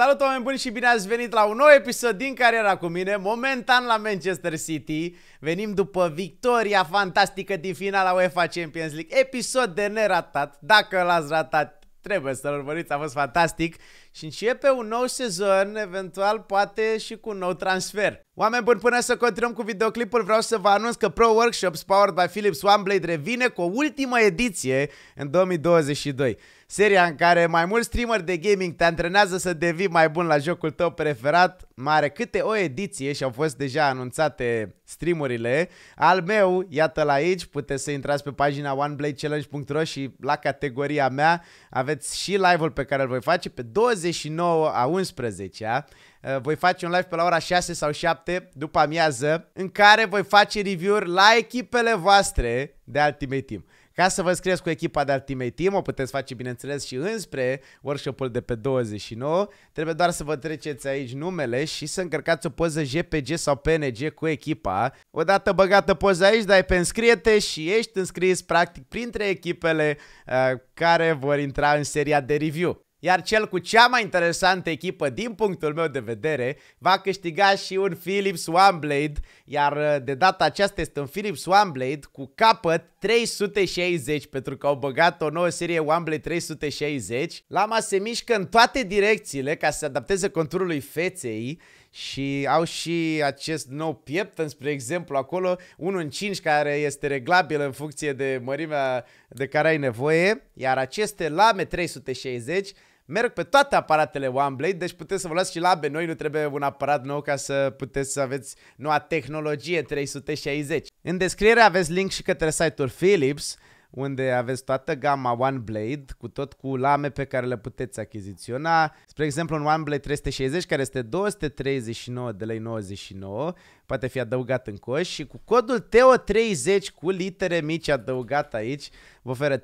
Salut oameni buni și bine ați venit la un nou episod din Cariera cu mine, momentan la Manchester City. Venim după victoria fantastică din finala UEFA Champions League, episod de neratat. Dacă l-ați ratat, trebuie să-l urmăriți, a fost fantastic și începe un nou sezon, eventual poate și cu un nou transfer. Oameni buni, până să continuăm cu videoclipul, vreau să vă anunț că Pro Workshops powered by Philips OneBlade revine cu o ultimă ediție în 2022. Seria în care mai mulți streamer de gaming te antrenează să devii mai bun la jocul tău preferat, mare câte o ediție și au fost deja anunțate streamurile. Al meu, iată l aici, puteți să intrați pe pagina onebladechallenge.ro și la categoria mea aveți și live-ul pe care îl voi face pe 20 29 a 11-a. Uh, voi face un live pe la ora 6 sau 7 după amiază în care voi face review-uri la echipele voastre de Ultimate Team. Ca să vă scrieți cu echipa de Ultimate Team, o puteți face bineînțeles și înspre workshop-ul de pe 29. Trebuie doar să vă treceți aici numele și să încărcați o poză JPG sau PNG cu echipa. Odată băgată poza aici, dai pe înscriete și ești înscris practic printre echipele uh, care vor intra în seria de review iar cel cu cea mai interesantă echipă din punctul meu de vedere va câștiga și un Philips OneBlade, iar uh, de data aceasta este un Philips OneBlade cu capăt 360 pentru că au băgat o nouă serie OneBlade 360. Lama se mișcă în toate direcțiile ca să se adapteze conturului feței și au și acest nou pieptăn, spre exemplu, acolo, unul în 5 care este reglabil în funcție de mărimea de care ai nevoie, iar aceste lame 360 Merg pe toate aparatele OneBlade, deci puteți să vă luați și labe noi, nu trebuie un aparat nou ca să puteți să aveți noua tehnologie 360. În descriere aveți link și către site-ul Philips, unde aveți toată gama OneBlade, cu tot cu lame pe care le puteți achiziționa. Spre exemplu, un OneBlade 360, care este 239 de lei 99, poate fi adăugat în coș și cu codul TEO30 cu litere mici adăugat aici vă oferă 30%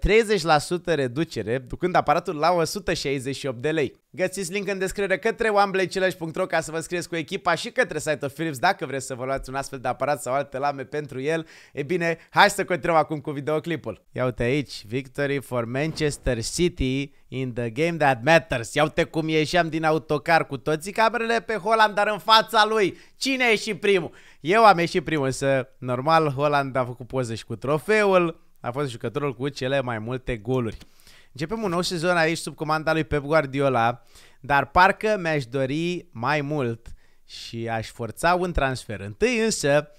reducere, ducând aparatul la 168 de lei. Găsiți link în descriere către oamblecelești.ro ca să vă scrieți cu echipa și către site-ul Philips dacă vreți să vă luați un astfel de aparat sau alte lame pentru el. E bine, hai să continuăm acum cu videoclipul. Ia uite aici, Victory for Manchester City In the game that matters. Iau-te cum ieșeam din autocar cu toții camerele pe Holland, dar în fața lui. Cine a ieșit primul? Eu am ieșit primul, însă normal Holland a făcut poze și cu trofeul. A fost jucătorul cu cele mai multe goluri. Începem un nou sezon aici sub comanda lui Pep Guardiola, dar parcă mi-aș dori mai mult și aș forța un transfer. Întâi însă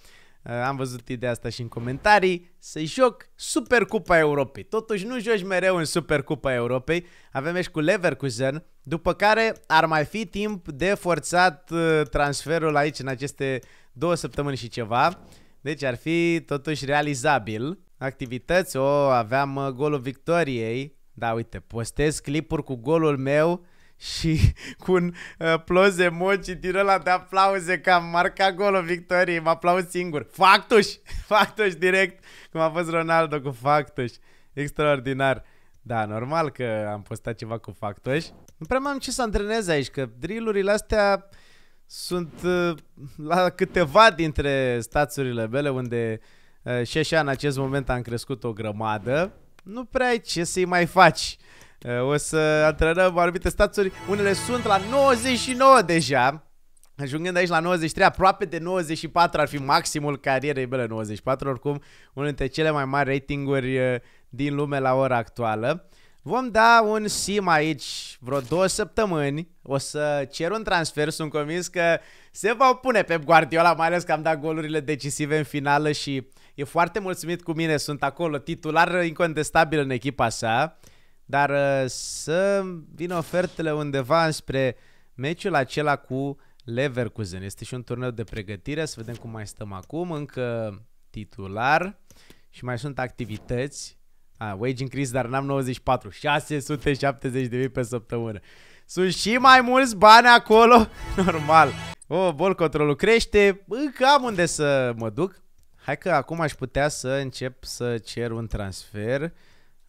Eh, am văzut ideea asta și în comentarii, să joc Supercupa Europei. Totuși nu joci mereu în Supercupa Europei, avem și cu Leverkusen, după care ar mai fi timp de forțat eh, transferul aici în aceste două săptămâni și ceva. Deci ar fi totuși realizabil. Activități, o, aveam eh, golul victoriei. Da, uite, postez clipuri cu golul meu și cu un uh, emoji din ăla de aplauze că am marcat golul victoriei, mă aplauz singur. Factuș! Factuș direct, cum a fost Ronaldo cu factuș. Extraordinar. Da, normal că am postat ceva cu factuș. Nu prea am ce să antrenez aici, că drillurile astea sunt uh, la câteva dintre stațiurile mele unde uh, și așa în acest moment am crescut o grămadă. Nu prea ai ce să-i mai faci. Eh, o să antrenăm anumite stațuri, unele sunt la 99 deja. Ajungând aici la 93, aproape de 94 ar fi maximul carierei mele, 94 oricum, unul dintre cele mai mari ratinguri eh, din lume la ora actuală. Vom da un sim aici vreo două săptămâni, o să cer un transfer, sunt convins că se va opune pe Guardiola, mai ales că am dat golurile decisive în finală și e foarte mulțumit cu mine, sunt acolo titular incontestabil în echipa sa dar uh, să vină ofertele undeva spre meciul acela cu Leverkusen. Este și un turneu de pregătire, să vedem cum mai stăm acum, încă titular și mai sunt activități. A, wage increase, dar n-am 94, 670 de pe săptămână. Sunt și mai mulți bani acolo, normal. O, oh, bol controlul crește, încă am unde să mă duc. Hai că acum aș putea să încep să cer un transfer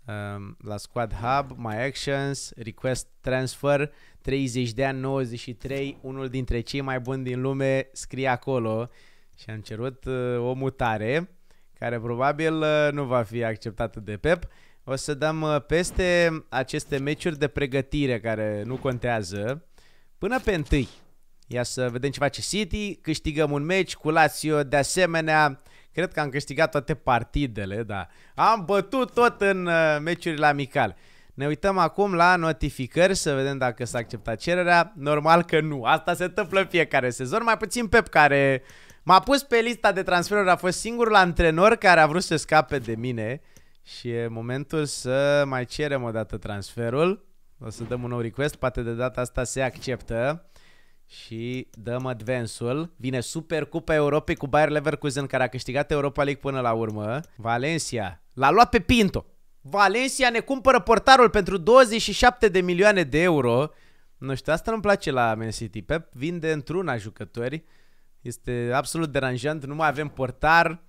um, la Squad Hub, My Actions, Request Transfer, 30 de ani, 93, unul dintre cei mai buni din lume, scrie acolo și am cerut uh, o mutare care probabil uh, nu va fi acceptată de Pep. O să dăm uh, peste aceste meciuri de pregătire care nu contează până pe întâi. Ia să vedem ce face City, câștigăm un meci cu Lazio de asemenea, Cred că am câștigat toate partidele, da. Am bătut tot în uh, meciurile amicale. Ne uităm acum la notificări să vedem dacă s-a acceptat cererea. Normal că nu. Asta se întâmplă în fiecare sezon. Mai puțin Pep care m-a pus pe lista de transferuri. A fost singurul antrenor care a vrut să scape de mine. Și e momentul să mai cerem o dată transferul. O să dăm un nou request. Poate de data asta se acceptă. Și dăm advance Vine Super Cupa Europei cu Bayer Leverkusen, care a câștigat Europa League până la urmă. Valencia. L-a luat pe Pinto. Valencia ne cumpără portarul pentru 27 de milioane de euro. Nu știu, asta nu-mi place la Man City. Pep vinde într-una jucători. Este absolut deranjant, nu mai avem portar.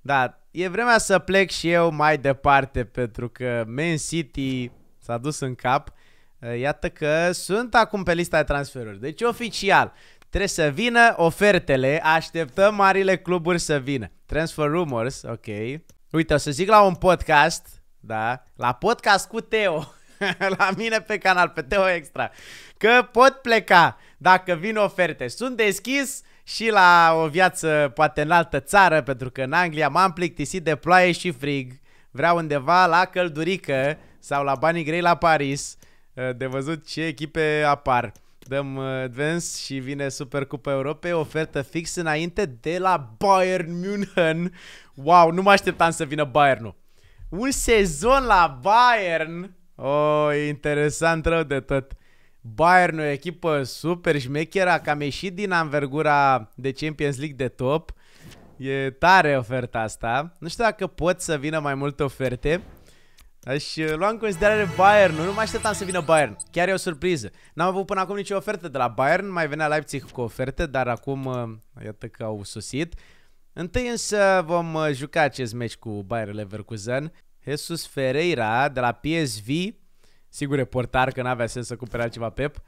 Da, e vremea să plec și eu mai departe pentru că Man City s-a dus în cap. Eh, iată că sunt acum pe lista de transferuri. Deci oficial, trebuie să vină ofertele, așteptăm marile cluburi să vină. Transfer Rumors, ok. Uite, o să zic la un podcast, da, la podcast cu Teo, la mine pe canal, pe Teo Extra, că pot pleca dacă vin oferte. Sunt deschis și la o viață poate în altă țară, pentru că în Anglia m-am plictisit de ploaie și frig. Vreau undeva la căldurică sau la banii grei la Paris Eh, de văzut ce echipe apar. Dăm eh, advance și vine Super Cupa Europei, ofertă fix înainte de la Bayern München. Wow, nu mă așteptam să vină Bayernul. Un sezon la Bayern. Oh, e interesant rău de tot. Bayern o echipă super șmecheră, că cam ieșit din anvergura de Champions League de top. E tare oferta asta. Nu știu dacă pot să vină mai multe oferte. Aș deci, uh, lua în considerare Bayern, nu mă așteptam să vină Bayern. Chiar e o surpriză. N-am avut până acum nicio ofertă de la Bayern, mai venea Leipzig cu oferte, dar acum uh, iată că au susit. Întâi însă vom uh, juca acest meci cu Bayern Leverkusen. Jesus Ferreira de la PSV, sigur e portar că n-avea sens să cumpere altceva Pep.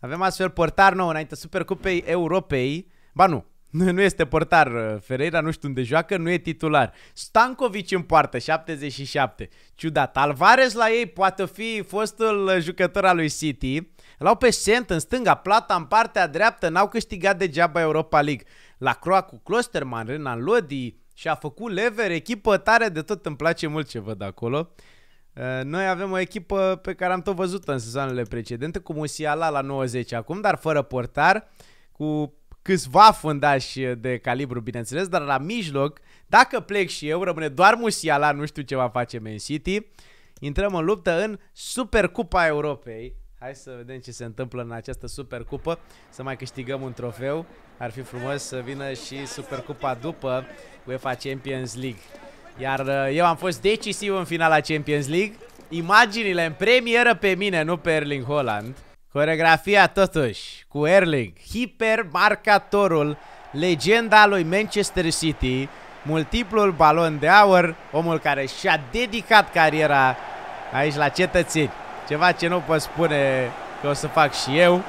Avem astfel portar nou înainte Supercupei Europei. Ba nu, nu, nu este portar uh, Ferreira, nu știu unde joacă, nu e titular. Stankovic în poartă, 77. Ciudat. Alvarez la ei poate fi fostul uh, jucător al lui City. L-au pe Sent în stânga, Plata în partea dreaptă, n-au câștigat degeaba Europa League. La Croa cu Klosterman, Renan Lodi și a făcut Lever, echipă tare de tot, îmi place mult ce văd acolo. Uh, noi avem o echipă pe care am tot văzut în sezoanele precedente, cu Musiala la 90 acum, dar fără portar, cu câțiva fundași de calibru, bineînțeles, dar la mijloc, dacă plec și eu, rămâne doar Musiala, nu știu ce va face Man City. Intrăm în luptă în Supercupa Europei. Hai să vedem ce se întâmplă în această Supercupă, să mai câștigăm un trofeu. Ar fi frumos să vină și Supercupa după UEFA Champions League. Iar uh, eu am fost decisiv în finala Champions League. Imaginile în premieră pe mine, nu pe Erling Holland. Coreografia totuși cu Erling, hipermarcatorul, legenda lui Manchester City, multiplul balon de aur, omul care și-a dedicat cariera aici la cetățeni. Ceva ce nu pot spune că o să fac și eu.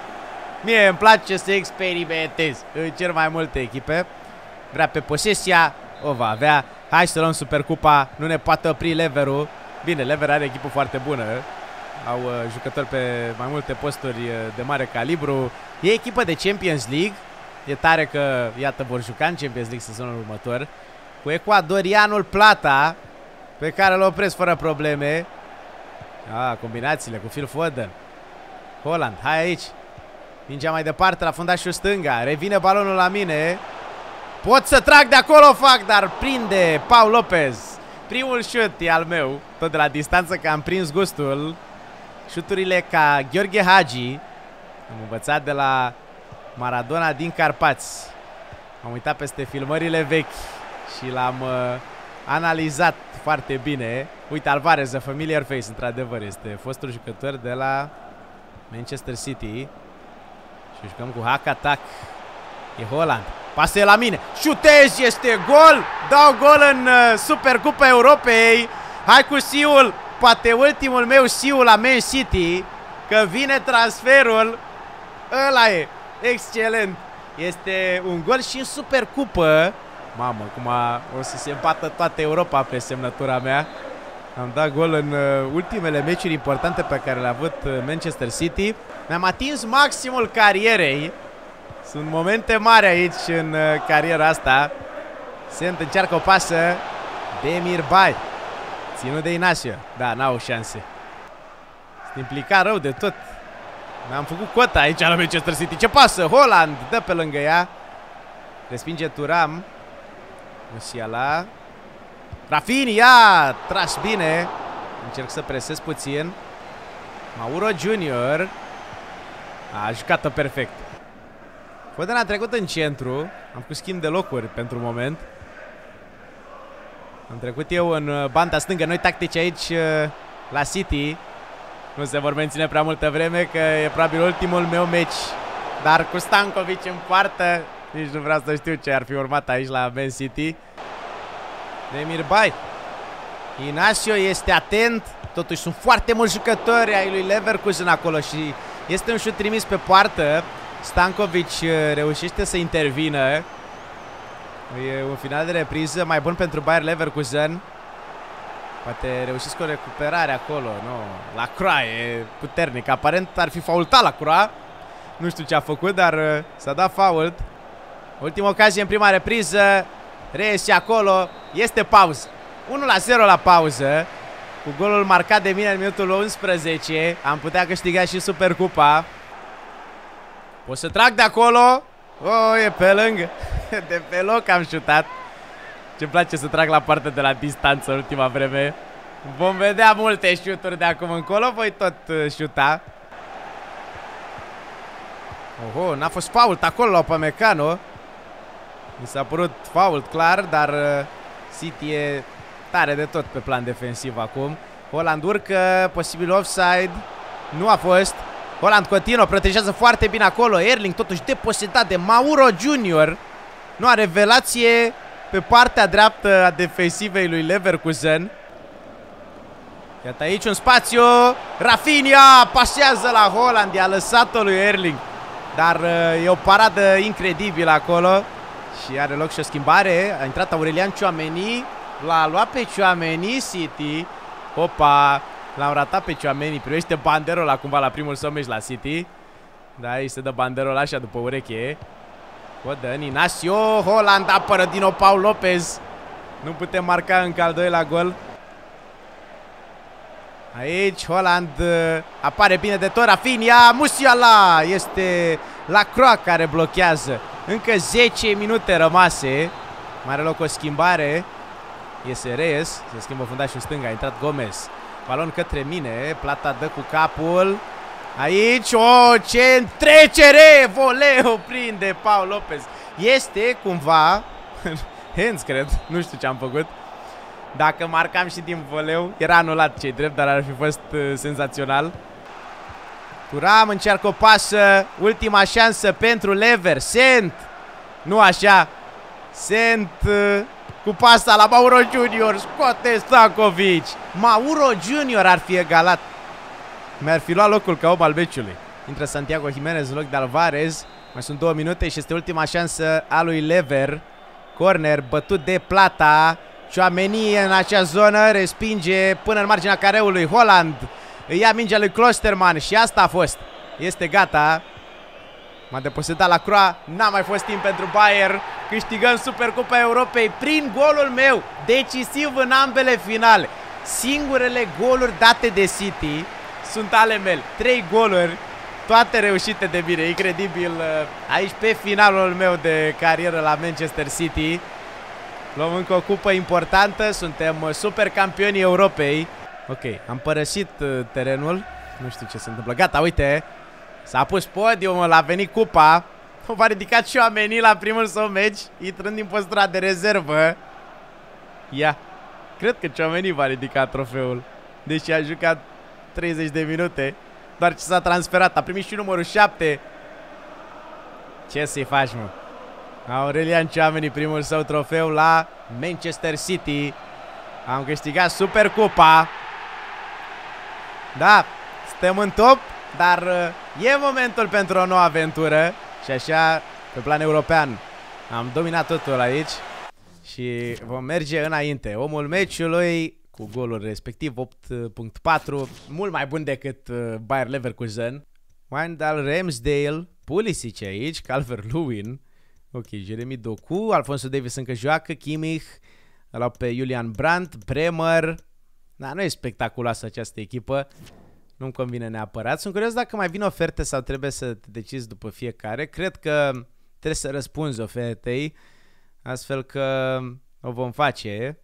Mie îmi place să experimentez în cel mai multe echipe. Vrea pe posesia, o va avea. Hai să luăm Supercupa, nu ne poate opri Leverul. Bine, Lever are echipă foarte bună, au uh, jucători pe mai multe posturi uh, de mare calibru. E echipă de Champions League. E tare că, iată, vor juca în Champions League sezonul următor. Cu ecuadorianul Plata, pe care îl opresc fără probleme. A, combinațiile cu Phil Foden. Holland, hai aici. Mingea mai departe la fundașul stânga. Revine balonul la mine. Pot să trag de acolo, fac, dar prinde Paul Lopez. Primul șut e al meu, tot de la distanță că am prins gustul. Șuturile ca Gheorghe Hagi, am învățat de la Maradona din Carpați. Am uitat peste filmările vechi și l-am uh, analizat foarte bine. Uite, Alvarez, a familiar face, într-adevăr, este fostul jucător de la Manchester City. Și jucăm cu hack attack. E Holland. Pasă la mine. Șutez, este gol. Dau gol în uh, Supercupa Europei. Hai cu Siul poate ultimul meu siu la Man City, că vine transferul, ăla e, excelent. Este un gol și în supercupă. Mamă, cum a, o să se împată toată Europa pe semnătura mea. Am dat gol în uh, ultimele meciuri importante pe care le-a avut uh, Manchester City. ne am atins maximul carierei. Sunt momente mari aici în uh, cariera asta. Sent încearcă o pasă. Demir Bai. Ținut de Inașia. Da, n-au șanse. Sunt implicat rău de tot. N-am făcut cota aici la Manchester City. Ce pasă? Holland dă pe lângă ea. Respinge Turam. Musiala. Rafini, ia! Tras bine. Încerc să presez puțin. Mauro Junior. A jucat perfect. Fodena a trecut în centru. Am făcut schimb de locuri pentru moment. Am trecut eu în uh, banda stângă. Noi tactici aici uh, la City nu se vor menține prea multă vreme, că e probabil ultimul meu meci. Dar cu Stankovic în poartă, nici nu vreau să știu ce ar fi urmat aici la Man City. Demir Bai. Inacio este atent. Totuși sunt foarte mulți jucători ai lui Leverkusen acolo și este un șut trimis pe poartă. Stankovic uh, reușește să intervină. E un final de repriză mai bun pentru Bayer Leverkusen. Poate reușesc o recuperare acolo, nu? La Croa e puternic. Aparent ar fi faultat la Croa. Nu știu ce a făcut, dar uh, s-a dat fault. Ultima ocazie în prima repriză. și acolo. Este pauză. 1 la 0 la pauză. Cu golul marcat de mine în minutul 11. Am putea câștiga și Supercupa. O să trag de acolo. O, oh, e pe lângă. de pe loc am șutat. Ce-mi place să trag la partea de la distanță în ultima vreme. Vom vedea multe șuturi de acum încolo, voi tot uh, șuta. Oho, n-a fost fault acolo la Pamecano. Mi s-a părut fault clar, dar uh, City e tare de tot pe plan defensiv acum. Holland urcă, posibil offside. Nu a fost. Holland continuă, protejează foarte bine acolo. Erling totuși deposedat de Mauro Junior. Nu, a revelație pe partea dreaptă a defensivei lui Leverkusen. Iată aici un spațiu. Rafinha pasează la Holland. I-a lăsat-o lui Erling. Dar uh, e o paradă incredibilă acolo. Și are loc și o schimbare. A intrat Aurelian Ciuameni. L-a luat pe Ciuameni City. Opa! L-am ratat pe Ciuameni. Primește banderola cumva la primul său meci la City. Da, îi se dă banderola așa după ureche. Codă în Inacio, Holland apără din nou Paul Lopez. Nu putem marca încă al doilea gol. Aici Holland uh, apare bine de tot, Rafinha, Musiala este la Croa care blochează. Încă 10 minute rămase. Mare loc o schimbare. Iese Reyes, se schimbă fundașul stânga a intrat Gomez. Balon către mine, plata dă cu capul. Aici, o, oh, ce întrecere! Voleu prinde Paul Lopez. Este cumva... Hens, cred. Nu știu ce am făcut. Dacă marcam și din voleu, era anulat cei drept, dar ar fi fost uh, senzațional. Turam încearcă o pasă, ultima șansă pentru Lever. Sent! Nu așa. Sent uh, cu pasta la Mauro Junior. Scoate Stankovic. Mauro Junior ar fi egalat mi-ar fi luat locul ca om al meciului. Intră Santiago Jimenez în loc de Alvarez. Mai sunt două minute și este ultima șansă a lui Lever. Corner bătut de plata. Ciuameni în acea zonă respinge până în marginea careului Holland. Îi ia mingea lui Klosterman și asta a fost. Este gata. M-a depozitat la croa, n-a mai fost timp pentru Bayer. Câștigăm Supercupa Europei prin golul meu, decisiv în ambele finale. Singurele goluri date de City sunt ale mele. Trei goluri, toate reușite de bine, incredibil. Uh, aici pe finalul meu de carieră la Manchester City. Luăm încă o cupă importantă, suntem super campioni Europei. Ok, am părăsit uh, terenul, nu știu ce se întâmplă. Gata, uite, s-a pus podiumul, a venit cupa. O va ridica și oamenii la primul său meci, intrând din postura de rezervă. Ia, cred că Ciomeni va ridica trofeul, deși a jucat 30 de minute. Doar ce s-a transferat. A primit și numărul 7. Ce să-i faci, mă? Aurelian Ciameni, primul său trofeu la Manchester City. Am câștigat Supercupa. Da, suntem în top, dar uh, e momentul pentru o nouă aventură. Și așa, pe plan european, am dominat totul aici și vom merge înainte. Omul meciului cu golul respectiv, 8.4, mult mai bun decât uh, Bayer Leverkusen. Wendell Ramsdale, Pulisic aici, Calvert-Lewin, ok, Jeremy Doku, Alfonso Davis încă joacă, Kimmich, l pe Julian Brandt, Bremer. Da, nu e spectaculoasă această echipă, nu-mi convine neapărat. Sunt curios dacă mai vin oferte sau trebuie să te decizi după fiecare. Cred că trebuie să răspunzi ofertei, astfel că o vom face.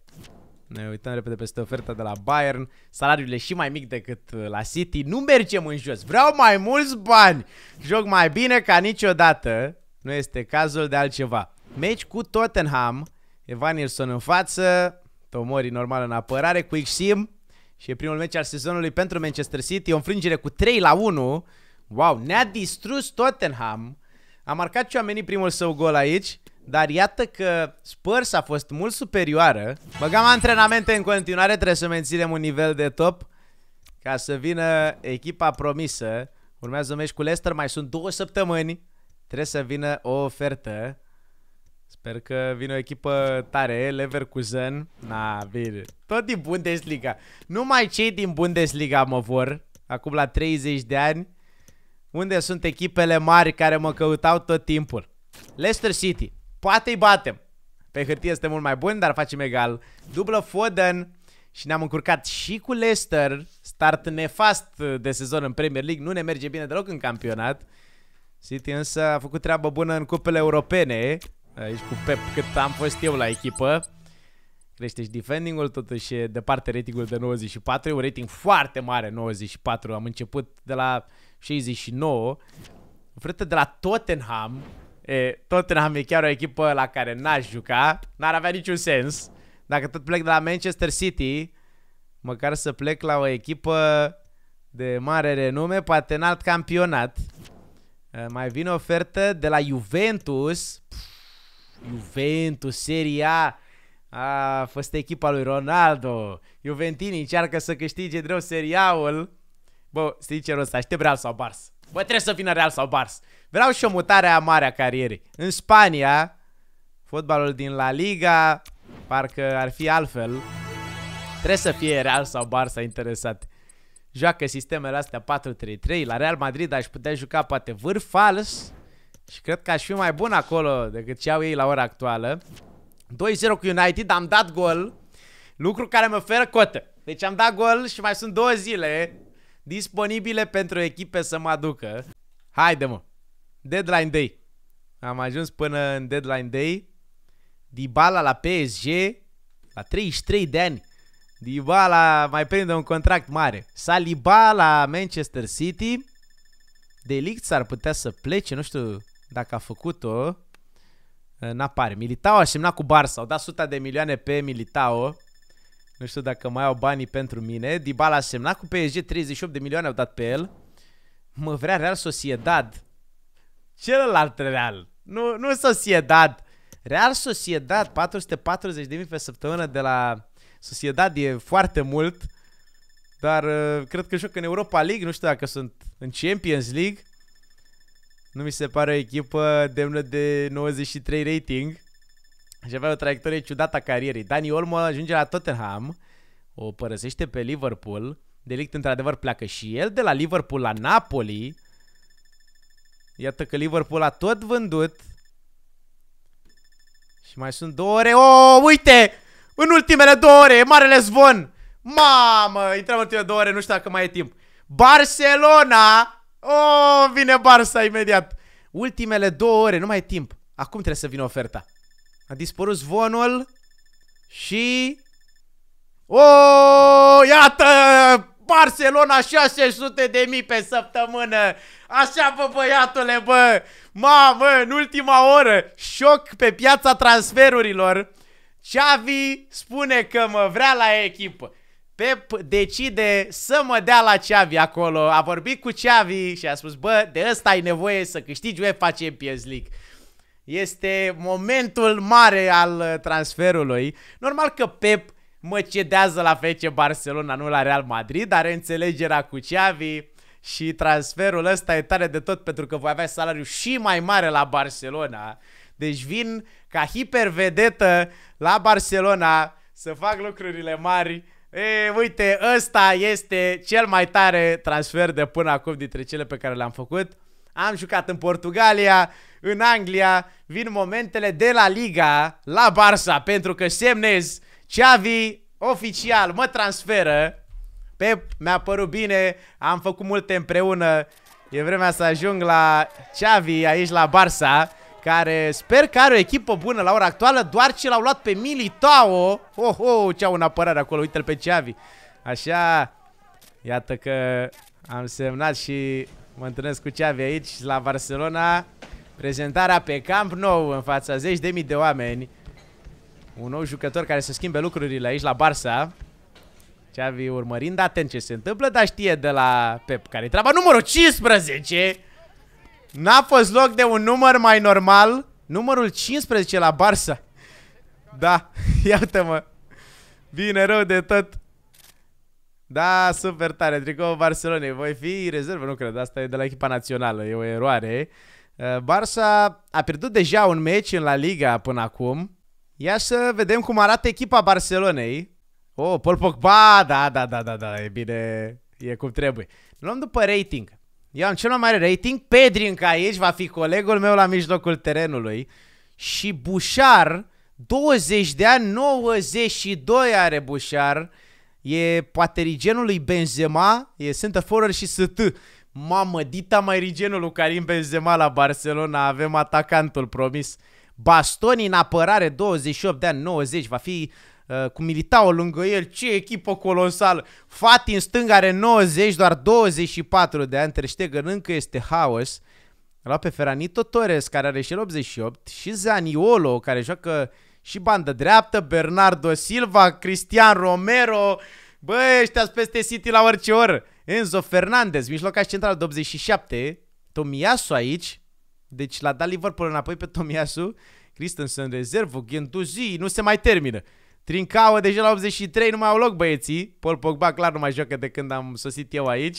Ne uităm repede peste oferta de la Bayern. Salariul e și mai mic decât uh, la City. Nu mergem în jos. Vreau mai mulți bani. Joc mai bine ca niciodată. Nu este cazul de altceva. Meci cu Tottenham. Evanilson în față. Tomori normal în apărare. Quick Sim. Și e primul meci al sezonului pentru Manchester City. O înfrângere cu 3 la 1. Wow, ne-a distrus Tottenham. A marcat Cioameni primul său gol aici. Dar iată că Spurs a fost mult superioară. Băgam antrenamente în continuare, trebuie să menținem un nivel de top ca să vină echipa promisă. Urmează un meci cu Leicester, mai sunt două săptămâni. Trebuie să vină o ofertă. Sper că vine o echipă tare, Leverkusen. Na, bine. Tot din Bundesliga. Numai cei din Bundesliga mă vor, acum la 30 de ani. Unde sunt echipele mari care mă căutau tot timpul? Leicester City, Poate îi batem. Pe hârtie este mult mai bun, dar facem egal. Dublă Foden și ne-am încurcat și cu Leicester. Start nefast de sezon în Premier League. Nu ne merge bine deloc în campionat. City însă a făcut treabă bună în cupele europene. Aici cu Pep cât am fost eu la echipă. Crește și defending-ul, totuși e departe ratingul de 94, e un rating foarte mare 94, am început de la 69. Frate, de la Tottenham, E, Tottenham e chiar o echipă la care n-aș juca, n-ar avea niciun sens. Dacă tot plec de la Manchester City, măcar să plec la o echipă de mare renume, poate în alt campionat. E, mai vine ofertă de la Juventus. Pff, Juventus, Seria A, fost echipa lui Ronaldo. Juventini încearcă să câștige greu seriaul. Bă, sincer, o să aștept Real sau Bars. Bă, trebuie să vină Real sau Bars. Vreau și o mutare a mare a carierei. În Spania, fotbalul din La Liga, parcă ar fi altfel. Trebuie să fie Real sau Barça interesat. Joacă sistemele astea 4-3-3. La Real Madrid aș putea juca poate vârf fals. Și cred că aș fi mai bun acolo decât ce au ei la ora actuală. 2-0 cu United, am dat gol. Lucru care mă oferă cotă. Deci am dat gol și mai sunt două zile disponibile pentru echipe să mă aducă. Haide mă! Deadline Day. Am ajuns până în Deadline Day. Dybala la PSG, la 33 de ani. Dybala mai prinde un contract mare. Saliba la Manchester City. Delict s-ar putea să plece, nu știu dacă a făcut-o. N-apare. Militao a semnat cu Barça. Au dat 100 de milioane pe Militao. Nu știu dacă mai au banii pentru mine. Dybala a semnat cu PSG, 38 de milioane au dat pe el. Mă vrea Real Sociedad. Celălalt real. Nu, nu Sociedad. Real Sociedad, 440.000 pe săptămână de la Sociedad e foarte mult. Dar uh, cred că joc în Europa League, nu știu dacă sunt în Champions League. Nu mi se pare o echipă demnă de 93 rating. Și avea o traiectorie ciudată a carierei. Dani Olmo ajunge la Tottenham, o părăsește pe Liverpool. Delict într-adevăr pleacă și el de la Liverpool la Napoli. Iată că Liverpool a tot vândut. Și mai sunt două ore. O, oh, uite! În ultimele două ore, marele zvon! Mamă, intrăm în ultimele două ore, nu știu dacă mai e timp. Barcelona! O, oh, vine Barça imediat. Ultimele două ore, nu mai e timp. Acum trebuie să vină oferta. A dispărut zvonul și... O, oh, iată! Barcelona 600 de mii pe săptămână. Așa, bă, băiatule, bă. Mamă, în ultima oră, șoc pe piața transferurilor. Xavi spune că mă vrea la echipă. Pep decide să mă dea la Xavi acolo. A vorbit cu Xavi și a spus, bă, de ăsta ai nevoie să câștigi UEFA Champions League. Este momentul mare al transferului. Normal că Pep mă cedează la FC Barcelona, nu la Real Madrid, are înțelegerea cu Xavi și transferul ăsta e tare de tot pentru că voi avea salariu și mai mare la Barcelona. Deci vin ca hipervedetă la Barcelona să fac lucrurile mari. E, uite, ăsta este cel mai tare transfer de până acum dintre cele pe care le-am făcut. Am jucat în Portugalia, în Anglia, vin momentele de la Liga la Barça pentru că semnez Xavi oficial mă transferă. Pe mi-a părut bine, am făcut multe împreună. E vremea să ajung la Xavi aici la Barça, care sper că are o echipă bună la ora actuală, doar ce l-au luat pe Militao. Oh, oh, ce au în apărare acolo, uite-l pe Xavi. Așa, iată că am semnat și mă întâlnesc cu Xavi aici la Barcelona. Prezentarea pe Camp Nou în fața zeci de mii de oameni. Un nou jucător care să schimbe lucrurile aici la Barça. Xavi urmărind atent ce se întâmplă, dar știe de la Pep care e treaba numărul 15. N-a fost loc de un număr mai normal. Numărul 15 la Barça. Da, iată-mă. Bine rău de tot. Da, super tare, tricou Barcelona, Voi fi rezervă, nu cred, asta e de la echipa națională, e o eroare. Uh, Barça a pierdut deja un meci în La Liga până acum. Ia să vedem cum arată echipa Barcelonei. Oh, Paul Pogba, da, da, da, da, da, e bine, e cum trebuie. Luăm după rating. Eu am cel mai mare rating, Pedrinca aici va fi colegul meu la mijlocul terenului. Și Bușar, 20 de ani, 92 are Bușar. E paterigenul lui Benzema, e center forward și ST. Mamă, dita mai rigenul lui Karim Benzema la Barcelona, avem atacantul promis. Bastoni în apărare, 28 de ani, 90, va fi uh, cu Militao lângă el, ce echipă colosală. Fati în stânga are 90, doar 24 de ani, Terștegăn încă este haos. la pe Ferranito Torres, care are și el 88, și Zaniolo, care joacă și bandă dreaptă, Bernardo Silva, Cristian Romero, bă, ăștia peste City la orice oră. Enzo Fernandez, mijlocaș central de 87, Tomiasu aici, deci l-a dat Liverpool înapoi pe Tomiasu, Christensen rezervă, Genduzi, nu se mai termină. Trincao deja la 83, nu mai au loc băieții. Paul Pogba clar nu mai joacă de când am sosit eu aici.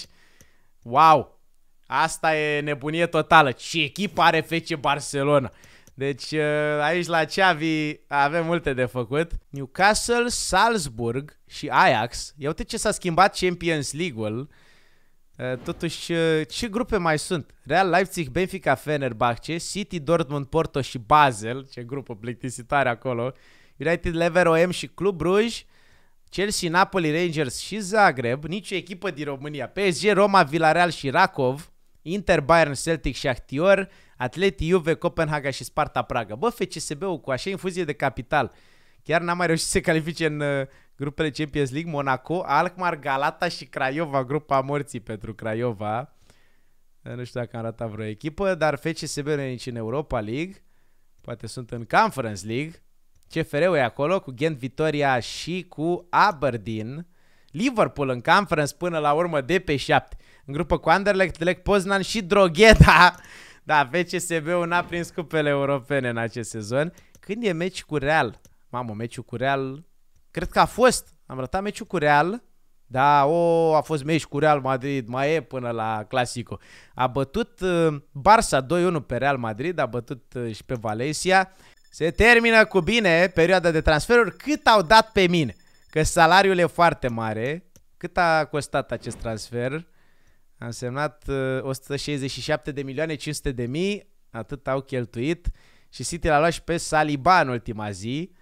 Wow! Asta e nebunie totală. Ce echipă are FC Barcelona! Deci uh, aici la Xavi avem multe de făcut. Newcastle, Salzburg și Ajax. Ia uite ce s-a schimbat Champions League-ul. Uh, totuși, uh, ce grupe mai sunt? Real Leipzig, Benfica, Fenerbahce, City, Dortmund, Porto și Basel. Ce grupă plictisitare acolo. United, Lever, OM și Club Rouge. Chelsea, Napoli, Rangers și Zagreb. Nici o echipă din România. PSG, Roma, Villarreal și Rakov. Inter, Bayern, Celtic și Actior. Atleti, Juve, Copenhaga și Sparta Praga. Bă, FCSB-ul cu așa infuzie de capital. Chiar n-am mai reușit să se califice în uh, Grupele Champions League, Monaco, Alkmaar, Galata și Craiova, grupa morții pentru Craiova. Nu știu dacă am ratat vreo echipă, dar FCSB nu e nici în Europa League. Poate sunt în Conference League. CFR-ul e acolo cu Gent Vitoria și cu Aberdeen. Liverpool în Conference până la urmă de pe 7. În grupă cu Anderlecht, Lech Poznan și Drogheda. Da, FCSB-ul n-a prins cupele europene în acest sezon. Când e meci cu Real? Mamă, meciul cu Real Cred că a fost. Am ratat meciul cu Real. Da, o, a fost meci cu Real Madrid, mai e până la Clasico. A bătut uh, Barça 2-1 pe Real Madrid, a bătut uh, și pe Valencia. Se termină cu bine perioada de transferuri. Cât au dat pe mine? Că salariul e foarte mare. Cât a costat acest transfer? A însemnat 167 uh, de milioane 500 de mii, atât au cheltuit și City l-a luat și pe Saliba în ultima zi.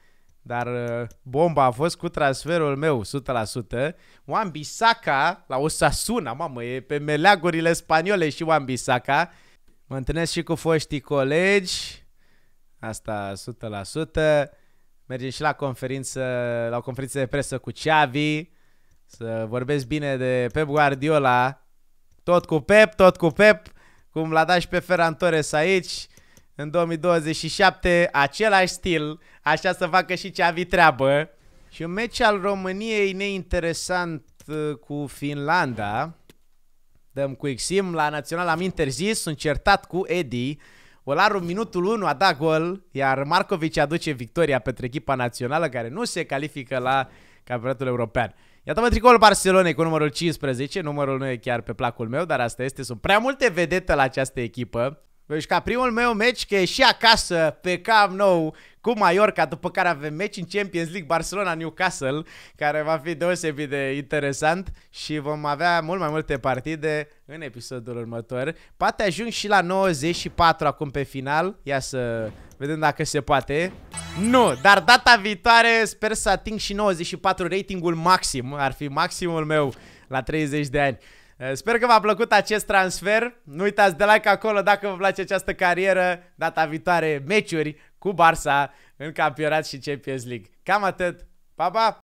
Dar uh, bomba a fost cu transferul meu, 100%. Juan bisaca la Osasuna, mamă, e pe meleagurile spaniole și Juan bisaca, Mă întâlnesc și cu foștii colegi, asta 100%. Mergem și la conferință, la o conferință de presă cu Xavi, să vorbesc bine de Pep Guardiola. Tot cu Pep, tot cu Pep, cum l-a dat și pe Ferran Torres aici în 2027 același stil, așa să facă și ce avi treabă. Și un meci al României neinteresant uh, cu Finlanda. Dăm cu Exim la național am interzis, sunt certat cu Edi. Olaru minutul 1 a dat gol, iar Marcovici aduce victoria pentru echipa națională care nu se califică la campionatul european. Iată mă tricolul Barcelonei cu numărul 15, numărul nu e chiar pe placul meu, dar asta este, sunt prea multe vedete la această echipă. Deci ca primul meu meci, că e și acasă pe cam Nou cu Mallorca, după care avem meci în Champions League Barcelona-Newcastle, care va fi deosebit de interesant și vom avea mult mai multe partide în episodul următor. Poate ajung și la 94 acum pe final, ia să vedem dacă se poate. Nu, dar data viitoare sper să ating și 94 ratingul maxim, ar fi maximul meu la 30 de ani. Eh, sper că v-a plăcut acest transfer. Nu uitați de like acolo dacă vă place această carieră. Data viitoare meciuri cu Barça în campionat și Champions League. Cam atât. Pa, pa!